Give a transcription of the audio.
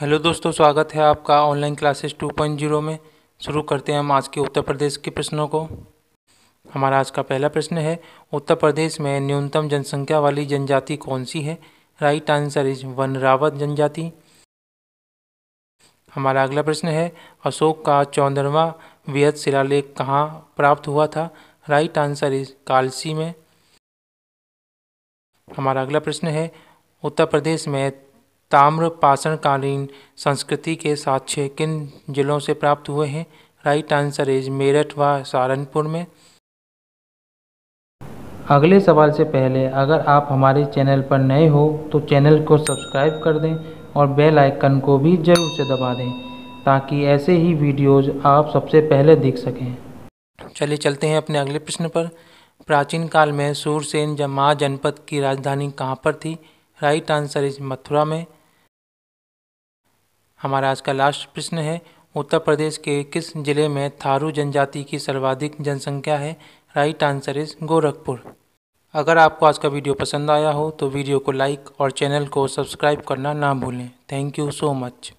hello दोस्तों स्वागत है आपका ऑनलाइन क्लासेस 2.0 में शुरू करते हैं हम आज के उत्तर प्रदेश के प्रश्नों को हमारा आज का पहला प्रश्न है उत्तर प्रदेश में न्यूनतम जनसंख्या वाली जनजाति कौन सी है राइट आंसर इज वनरावत जनजाति हमारा अगला प्रश्न है अशोक का चौदहवा वृहद शिलालेख कहाँ प्राप्त हुआ था राइट आंसर इज कालसी में हमारा अगला प्रश्न है उत्तर प्रदेश में ताम्र ताम्रपाषाणकालीन संस्कृति के साक्ष्य किन जिलों से प्राप्त हुए हैं राइट आंसर इज मेरठ व सहारनपुर में अगले सवाल से पहले अगर आप हमारे चैनल पर नए हो तो चैनल को सब्सक्राइब कर दें और बेल आइकन को भी ज़रूर से दबा दें ताकि ऐसे ही वीडियोस आप सबसे पहले देख सकें चलिए चलते हैं अपने अगले प्रश्न पर प्राचीन काल में सूरसेन जमा जनपद की राजधानी कहाँ पर थी राइट आंसर इज मथुरा में हमारा आज का लास्ट प्रश्न है उत्तर प्रदेश के किस जिले में थारू जनजाति की सर्वाधिक जनसंख्या है राइट आंसर इज गोरखपुर अगर आपको आज का वीडियो पसंद आया हो तो वीडियो को लाइक और चैनल को सब्सक्राइब करना ना भूलें थैंक यू सो मच